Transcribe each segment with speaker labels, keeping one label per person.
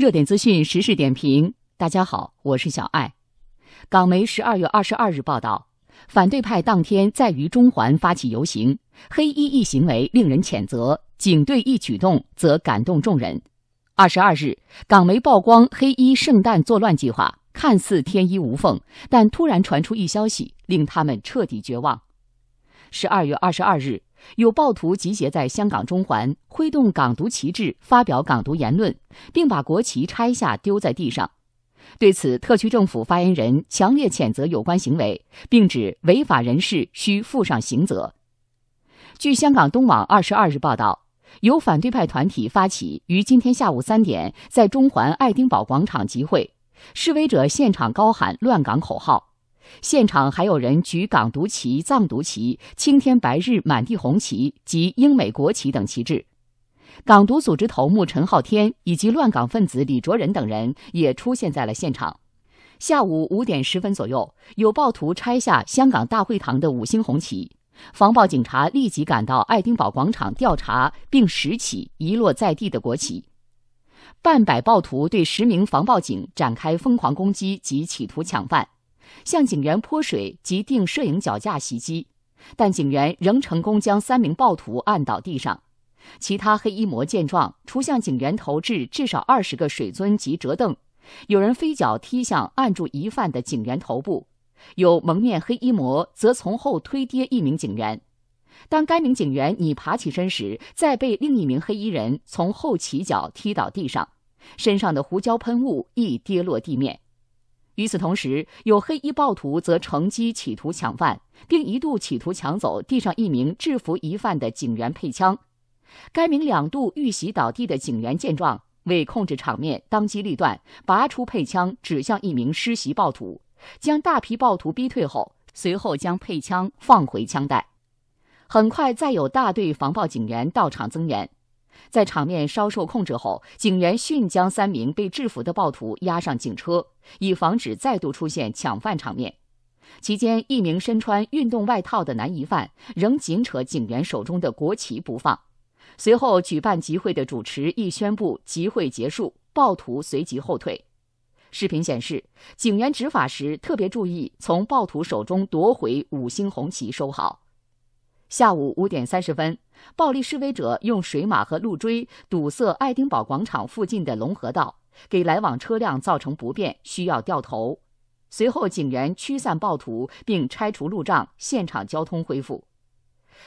Speaker 1: 热点资讯、时事点评，大家好，我是小艾。港媒十二月二十二日报道，反对派当天在于中环发起游行，黑衣一行为令人谴责，警队一举动则感动众人。二十二日，港媒曝光黑衣圣诞作乱计划，看似天衣无缝，但突然传出一消息，令他们彻底绝望。十二月二十二日。有暴徒集结在香港中环，挥动港独旗帜，发表港独言论，并把国旗拆下丢在地上。对此，特区政府发言人强烈谴责有关行为，并指违法人士需负上刑责。据香港东网二十二日报道，有反对派团体发起于今天下午三点在中环爱丁堡广场集会，示威者现场高喊乱港口号。现场还有人举港独旗、藏独旗、青天白日满地红旗及英美国旗等旗帜。港独组织头目陈浩天以及乱港分子李卓人等人也出现在了现场。下午五点十分左右，有暴徒拆下香港大会堂的五星红旗，防暴警察立即赶到爱丁堡广场调查，并拾起遗落在地的国旗。半百暴徒对十名防暴警展开疯狂攻击及企图抢犯。向警员泼水及定摄影脚架袭击，但警员仍成功将三名暴徒按倒地上。其他黑衣魔见状，除向警员投掷至少二十个水樽及折凳，有人飞脚踢向按住疑犯的警员头部，有蒙面黑衣魔则从后推跌一名警员。当该名警员拟爬起身时，再被另一名黑衣人从后起脚踢倒地上，身上的胡椒喷雾亦跌落地面。与此同时，有黑衣暴徒则乘机企图抢犯，并一度企图抢走地上一名制服疑犯的警员配枪。该名两度遇袭倒地的警员见状，为控制场面，当机立断，拔出配枪指向一名施袭暴徒，将大批暴徒逼退后，随后将配枪放回枪袋。很快，再有大队防暴警员到场增援。在场面稍受控制后，警员迅将三名被制服的暴徒押上警车，以防止再度出现抢犯场面。期间，一名身穿运动外套的男疑犯仍紧扯警员手中的国旗不放。随后，举办集会的主持亦宣布集会结束，暴徒随即后退。视频显示，警员执法时特别注意从暴徒手中夺回五星红旗，收好。下午五点三十分，暴力示威者用水马和路锥堵塞爱丁堡广场附近的龙河道，给来往车辆造成不便，需要掉头。随后，警员驱散暴徒并拆除路障，现场交通恢复。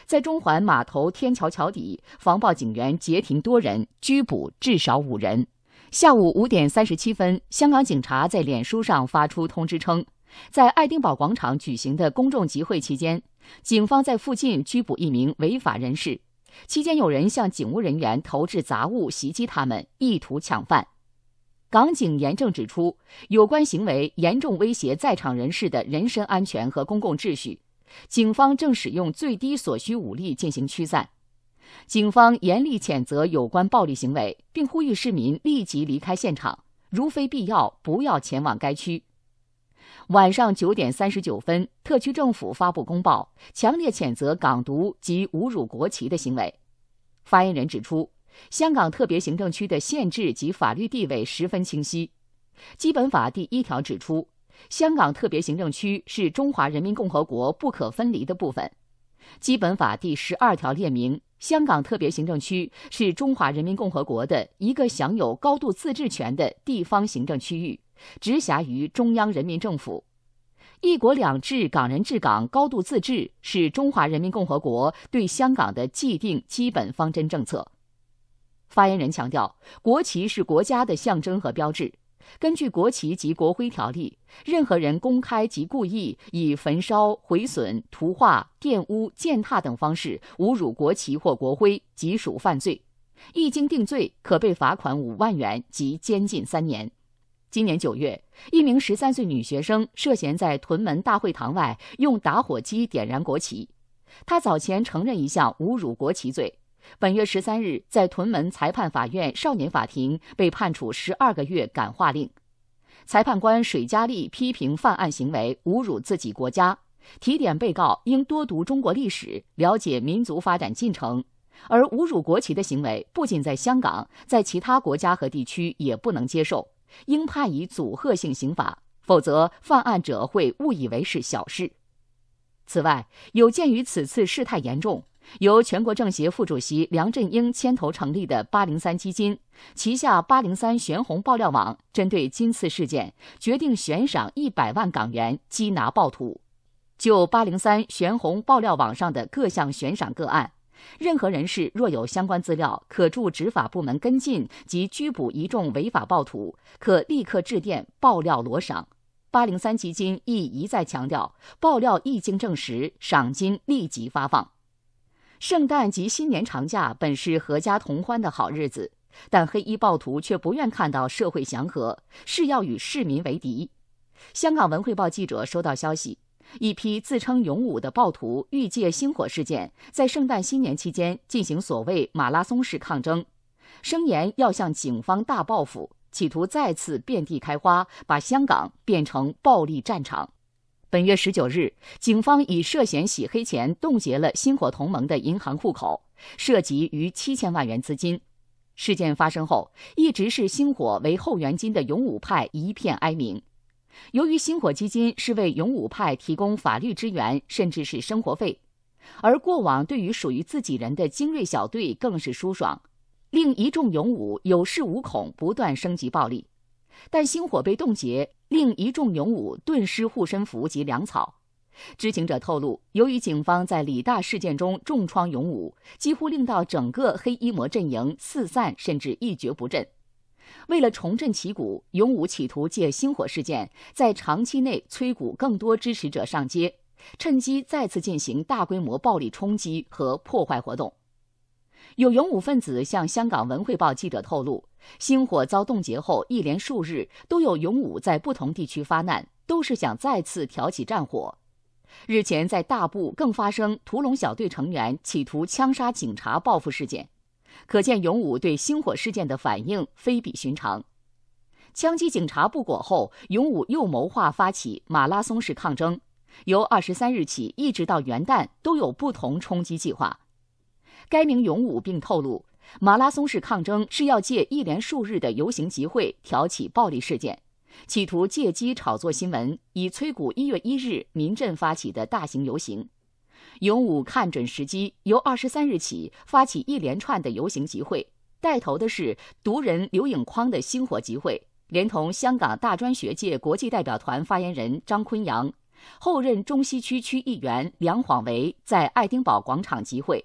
Speaker 1: 在中环码头天桥桥底，防暴警员截停多人，拘捕至少五人。下午五点三十七分，香港警察在脸书上发出通知称。在爱丁堡广场举行的公众集会期间，警方在附近拘捕一名违法人士。期间，有人向警务人员投掷杂物，袭击他们，意图抢犯。港警严正指出，有关行为严重威胁在场人士的人身安全和公共秩序。警方正使用最低所需武力进行驱散。警方严厉谴责有关暴力行为，并呼吁市民立即离开现场，如非必要，不要前往该区。晚上九点三十九分，特区政府发布公报，强烈谴责港独及侮辱国旗的行为。发言人指出，香港特别行政区的限制及法律地位十分清晰。《基本法》第一条指出，香港特别行政区是中华人民共和国不可分离的部分。《基本法》第十二条列明，香港特别行政区是中华人民共和国的一个享有高度自治权的地方行政区域。直辖于中央人民政府，“一国两制、港人治港、高度自治”是中华人民共和国对香港的既定基本方针政策。发言人强调，国旗是国家的象征和标志，根据《国旗及国徽条例》，任何人公开及故意以焚烧、毁损、涂画、玷污、践踏等方式侮辱国旗或国徽，即属犯罪。一经定罪，可被罚款五万元及监禁三年。今年九月，一名十三岁女学生涉嫌在屯门大会堂外用打火机点燃国旗，她早前承认一项侮辱国旗罪。本月十三日，在屯门裁判法院少年法庭被判处十二个月感化令。裁判官水佳丽批评犯案行为侮辱自己国家，提点被告应多读中国历史，了解民族发展进程，而侮辱国旗的行为不仅在香港，在其他国家和地区也不能接受。应判以组合性刑罚，否则犯案者会误以为是小事。此外，有鉴于此次事态严重，由全国政协副主席梁振英牵头成立的“八零三基金”旗下“八零三悬红爆料网”针对今次事件，决定悬赏一百万港元缉拿暴徒。就“八零三悬红爆料网”上的各项悬赏个案。任何人士若有相关资料，可助执法部门跟进及拘捕一众违法暴徒，可立刻致电爆料罗赏。八零三基金亦一再强调，爆料一经证实，赏金立即发放。圣诞及新年长假本是阖家同欢的好日子，但黑衣暴徒却不愿看到社会祥和，誓要与市民为敌。香港文汇报记者收到消息。一批自称“勇武”的暴徒欲借星火事件，在圣诞新年期间进行所谓马拉松式抗争，声言要向警方大报复，企图再次遍地开花，把香港变成暴力战场。本月十九日，警方以涉嫌洗黑钱冻结了星火同盟的银行户口，涉及逾七千万元资金。事件发生后，一直是星火为后援金的“勇武派”一片哀鸣。由于星火基金是为勇武派提供法律支援，甚至是生活费，而过往对于属于自己人的精锐小队更是舒爽，令一众勇武有恃无恐，不断升级暴力。但星火被冻结，令一众勇武顿失护身符及粮草。知情者透露，由于警方在李大事件中重创勇武，几乎令到整个黑衣魔阵营四散，甚至一蹶不振。为了重振旗鼓，勇武企图借星火事件在长期内催鼓更多支持者上街，趁机再次进行大规模暴力冲击和破坏活动。有勇武分子向《香港文汇报》记者透露，星火遭冻结后，一连数日都有勇武在不同地区发难，都是想再次挑起战火。日前，在大埔更发生屠龙小队成员企图枪杀警察报复事件。可见勇武对星火事件的反应非比寻常，枪击警察不果后，勇武又谋划发起马拉松式抗争，由二十三日起一直到元旦都有不同冲击计划。该名勇武并透露，马拉松式抗争是要借一连数日的游行集会挑起暴力事件，企图借机炒作新闻，以催鼓一月一日民阵发起的大型游行。勇武看准时机，由二十三日起发起一连串的游行集会。带头的是独人刘影匡的星火集会，连同香港大专学界国际代表团发言人张坤阳、后任中西区区议员梁晃为在爱丁堡广场集会。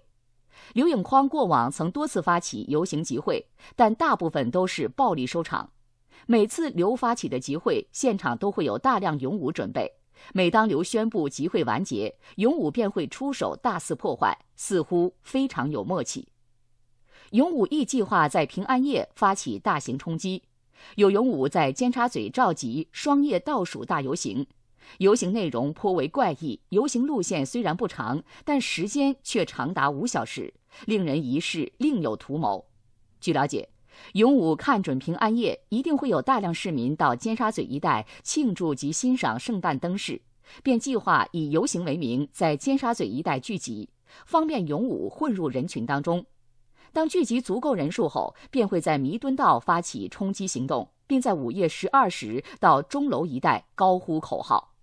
Speaker 1: 刘影匡过往曾多次发起游行集会，但大部分都是暴力收场。每次刘发起的集会现场都会有大量勇武准备。每当刘宣布集会完结，勇武便会出手大肆破坏，似乎非常有默契。勇武亦计划在平安夜发起大型冲击。有勇武在尖沙咀召集双夜倒数大游行，游行内容颇为怪异。游行路线虽然不长，但时间却长达五小时，令人疑是另有图谋。据了解。勇武看准平安夜一定会有大量市民到尖沙咀一带庆祝及欣赏圣诞灯饰，便计划以游行为名在尖沙咀一带聚集，方便勇武混入人群当中。当聚集足够人数后，便会在弥敦道发起冲击行动，并在午夜十二时到钟楼一带高呼口号。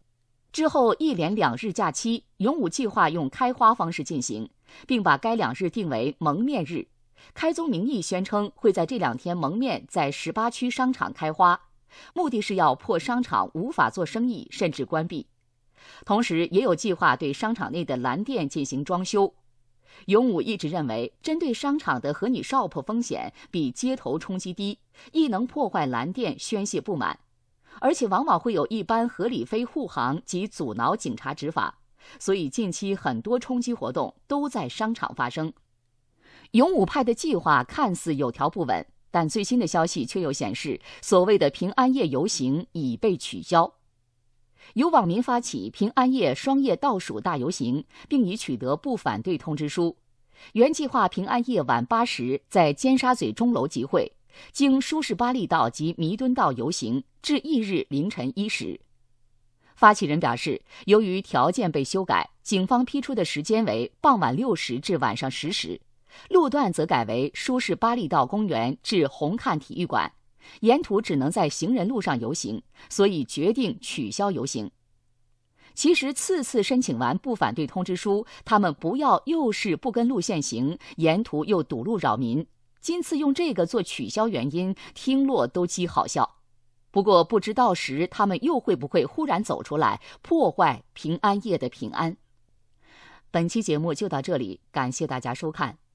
Speaker 1: 之后一连两日假期，勇武计划用开花方式进行，并把该两日定为蒙面日。开宗明义宣称会在这两天蒙面在十八区商场开花，目的是要破商场无法做生意，甚至关闭。同时也有计划对商场内的蓝店进行装修。勇武一直认为，针对商场的“和你 shop” 风险比街头冲击低，亦能破坏蓝店宣泄不满，而且往往会有一般合理非护航及阻挠警察执法。所以近期很多冲击活动都在商场发生。勇武派的计划看似有条不紊，但最新的消息却又显示，所谓的平安夜游行已被取消。有网民发起平安夜双夜倒数大游行，并已取得不反对通知书。原计划平安夜晚八时在尖沙咀钟楼集会，经舒适巴利道及弥敦道游行至翌日凌晨一时。发起人表示，由于条件被修改，警方批出的时间为傍晚六时至晚上十时。路段则改为舒适巴厘道公园至红磡体育馆，沿途只能在行人路上游行，所以决定取消游行。其实次次申请完不反对通知书，他们不要又是不跟路线行，沿途又堵路扰民。今次用这个做取消原因，听落都极好笑。不过不知道时他们又会不会忽然走出来破坏平安夜的平安？本期节目就到这里，感谢大家收看。